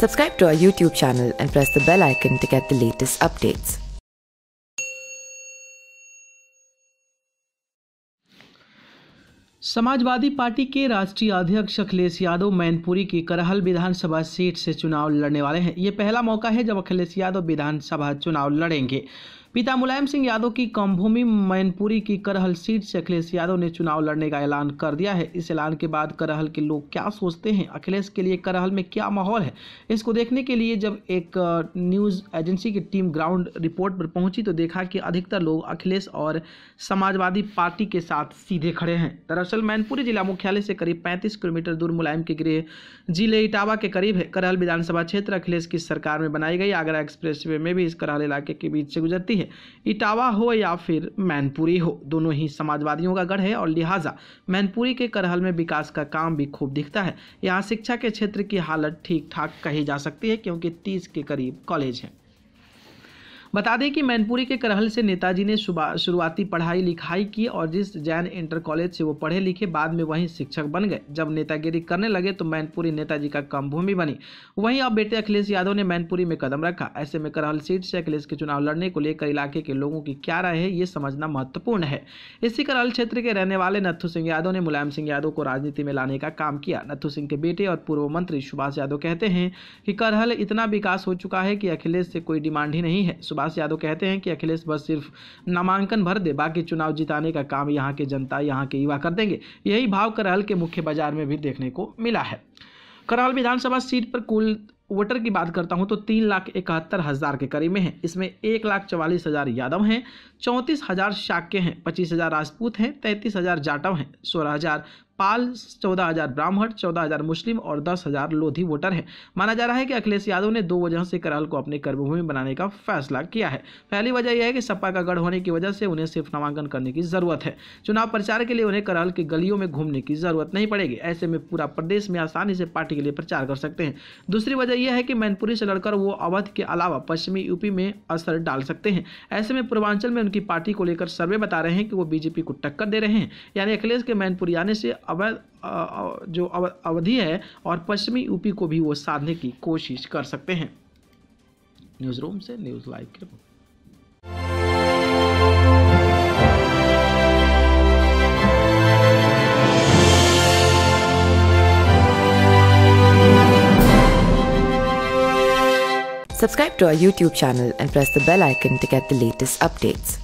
Subscribe to our YouTube channel and press the bell icon to get the latest updates. Samajwadi Party के राष्ट्रीय अध्यक्ष अखिलेश यादव मैनपुरी की करहल विधानसभा seat से चुनाव लड़ने वाले हैं ये पहला मौका है जब अखिलेश यादव विधानसभा चुनाव लड़ेंगे पिता मुलायम सिंह यादव की कमभूमि मैनपुरी की करहल सीट से अखिलेश यादव ने चुनाव लड़ने का ऐलान कर दिया है इस ऐलान के बाद करहल के लोग क्या सोचते हैं अखिलेश के लिए करहल में क्या माहौल है इसको देखने के लिए जब एक न्यूज़ एजेंसी की टीम ग्राउंड रिपोर्ट पर पहुंची तो देखा कि अधिकतर लोग अखिलेश और समाजवादी पार्टी के साथ सीधे खड़े हैं दरअसल मैनपुरी जिला मुख्यालय से करीब पैंतीस किलोमीटर दूर मुलायम के गृह जिले इटावा के करीब है करहल विधानसभा क्षेत्र अखिलेश की सरकार में बनाई गई आगरा एक्सप्रेस में भी इस करहल इलाके के बीच से गुजरती है इटावा हो या फिर मैनपुरी हो दोनों ही समाजवादियों का गढ़ है और लिहाजा मैनपुरी के करहल में विकास का काम भी खूब दिखता है यहाँ शिक्षा के क्षेत्र की हालत ठीक ठाक कही जा सकती है क्योंकि तीस के करीब कॉलेज हैं बता दें कि मैनपुरी के करहल से नेताजी ने शुरुआती पढ़ाई लिखाई की और जिस जैन इंटर कॉलेज से वो पढ़े लिखे बाद में वहीं शिक्षक बन गए जब नेतागिरी करने लगे तो मैनपुरी नेताजी का कम भूमि बनी वहीं अब बेटे अखिलेश यादव ने मैनपुरी में कदम रखा ऐसे में करहल सीट से अखिलेश के चुनाव लड़ने को लेकर इलाके के लोगों की क्या राय है ये समझना महत्वपूर्ण है इसी करहल क्षेत्र के रहने वाले नत्थू सिंह यादव ने मुलायम सिंह यादव को राजनीति में लाने का काम किया नत्थू सिंह के बेटे और पूर्व मंत्री सुभाष यादव कहते हैं कि करहल इतना विकास हो चुका है कि अखिलेश से कोई डिमांड ही नहीं है सुभाष यादव कहते हैं कि अखिलेश बस सिर्फ नामांकन भर दे बाकी चुनाव जिताने का काम यहाँ के जनता यहाँ के युवा कर देंगे यही भाव करहल के मुख्य बाजार में भी देखने को मिला है करहल विधानसभा सीट पर कुल वोटर की बात करता हूं तो तीन लाख इकहत्तर हज़ार के करीब में हैं इसमें एक लाख चवालीस हज़ार यादव हैं चौंतीस हज़ार शाक्य हैं पच्चीस हज़ार राजपूत हैं तैंतीस हज़ार जाटव हैं सोलह हज़ार पाल चौदह हजार ब्राह्मण चौदह हजार मुस्लिम और दस हजार लोधी वोटर हैं माना जा रहा है कि अखिलेश यादव ने दो वजह से करहल को अपनी कर्मभूमि बनाने का फैसला किया है पहली वजह यह है कि सपा का गढ़ होने की वजह से उन्हें सिर्फ नामांकन करने की जरूरत है चुनाव प्रचार के लिए उन्हें करहल की गलियों में घूमने की जरूरत नहीं पड़ेगी ऐसे में पूरा प्रदेश में आसानी से पार्टी के लिए प्रचार कर सकते हैं दूसरी वजह यह है कि मैनपुरी से लड़कर वो अवध के अलावा पश्चिमी यूपी में असर डाल सकते हैं ऐसे में पूर्वांचल में उनकी पार्टी को लेकर सर्वे बता रहे हैं कि वो बीजेपी को टक्कर दे रहे हैं यानी अखिलेश के मैनपुरी आने से अवैध जो अवधि है और पश्चिमी यूपी को भी वो साधने की कोशिश कर सकते हैं न्यूज़ रूम से न्यूज़ लाइव की report Subscribe to our YouTube channel and press the bell icon to get the latest updates.